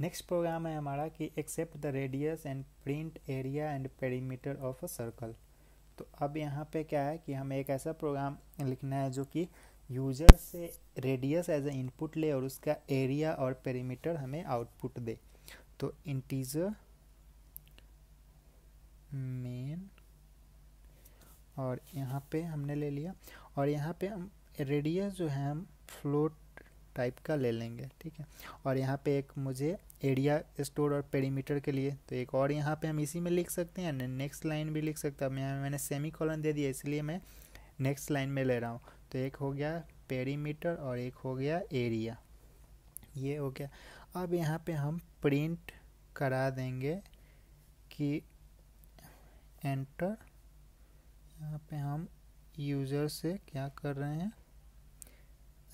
Next programme है हमारा कि accept the radius and print area and perimeter of a circle तो अब यहाँ पे क्या है कि हमें एक ऐसा प्रोग्राम लिखना है जो कि यूजर से रेडियस एज ए इनपुट ले और उसका एरिया और पेरीमीटर हमें आउटपुट दे तो इंटीजर मेन और यहाँ पे हमने ले लिया और यहाँ पे हम रेडियस जो है हम फ्लोट टाइप का ले लेंगे ठीक है और यहाँ पे एक मुझे एरिया स्टोर और पेरीमीटर के लिए तो एक और यहाँ पे हम इसी में लिख सकते हैं नेक्स्ट लाइन भी लिख सकते हैं अब यहाँ मैंने सेमी कॉलन दे दिया इसलिए मैं नेक्स्ट लाइन में ले रहा हूँ तो एक हो गया पेरीमीटर और एक हो गया एरिया ये हो गया अब यहाँ पर हम प्रिंट करा देंगे कि एंटर यहाँ पे हम यूज़र से क्या कर रहे हैं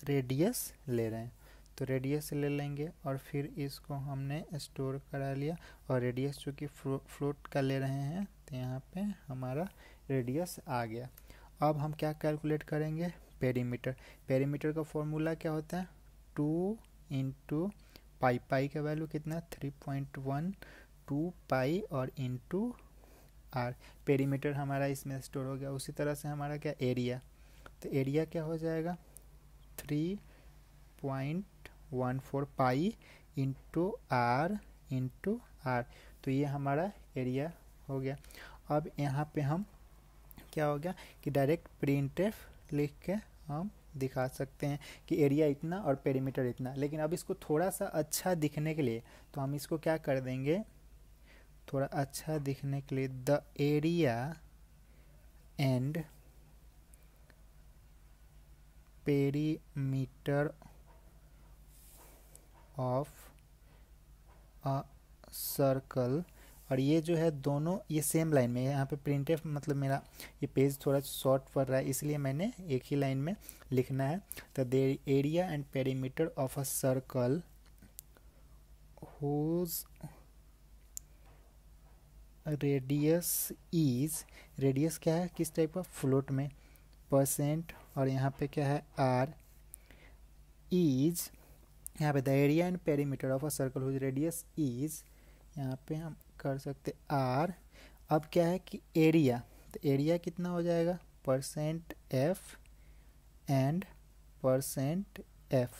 रेडियस ले रहे हैं तो रेडियस ले लेंगे और फिर इसको हमने स्टोर करा लिया और रेडियस चूँकि फ्लोट का ले रहे हैं तो यहाँ पे हमारा रेडियस आ गया अब हम क्या कैलकुलेट करेंगे पेरीमीटर पेरीमीटर का फॉर्मूला क्या होता है टू इंटू पाई पाई का वैल्यू कितना three point one two pi और इंटू आर पेरीमीटर हमारा इसमें स्टोर हो गया उसी तरह से हमारा क्या एरिया तो एरिया क्या हो जाएगा three point one four pi into R into R तो ये हमारा एरिया हो गया अब यहाँ पे हम क्या हो गया कि डायरेक्ट प्रिंट लिख के हम दिखा सकते हैं कि एरिया इतना और पेरीमीटर इतना लेकिन अब इसको थोड़ा सा अच्छा दिखने के लिए तो हम इसको क्या कर देंगे थोड़ा अच्छा दिखने के लिए the area and perimeter of a circle और ये जो है दोनों ये सेम लाइन में यहाँ पे प्रिंट मतलब मेरा ये पेज थोड़ा शॉर्ट पड़ रहा है इसलिए मैंने एक ही लाइन में लिखना है the area and perimeter of a circle whose radius is radius क्या है किस टाइप का फ्लोट में परसेंट और यहाँ पे क्या है आर इज यहाँ पे the area and perimeter of a circle whose radius is यहाँ पे हम कर सकते आर अब क्या है कि एरिया तो एरिया कितना हो जाएगा percent F and percent F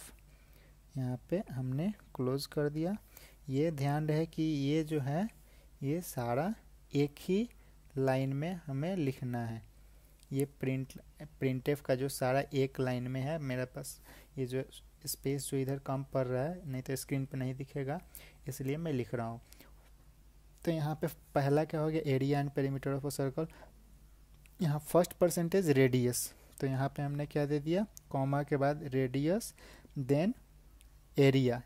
यहाँ पे हमने क्लोज कर दिया ये ध्यान रहे कि ये जो है ये सारा एक ही लाइन में हमें लिखना है ये प्रिंट प्रिंट का जो सारा एक लाइन में है मेरे पास ये जो स्पेस जो इधर कम पड़ रहा है नहीं तो स्क्रीन पर नहीं दिखेगा इसलिए मैं लिख रहा हूँ तो यहाँ पे पहला क्या हो गया area and perimeter of a circle यहाँ फर्स्ट परसेंटेज रेडियस तो यहाँ पे हमने क्या दे दिया कॉमा के बाद radius then area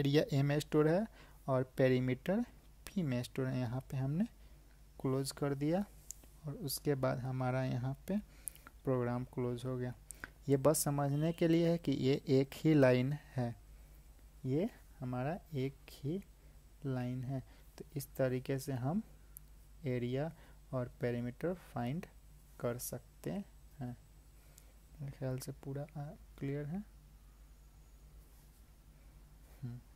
area a store है और पेरीमीटर पी में स्टोर है यहाँ पे हमने क्लोज कर दिया और उसके बाद हमारा यहाँ पे प्रोग्राम क्लोज हो गया ये बस समझने के लिए है कि ये एक ही लाइन है ये हमारा एक ही लाइन है तो इस तरीके से हम एरिया और पेरीमीटर फाइंड कर सकते हैं ख्याल से पूरा क्लियर है हम्म।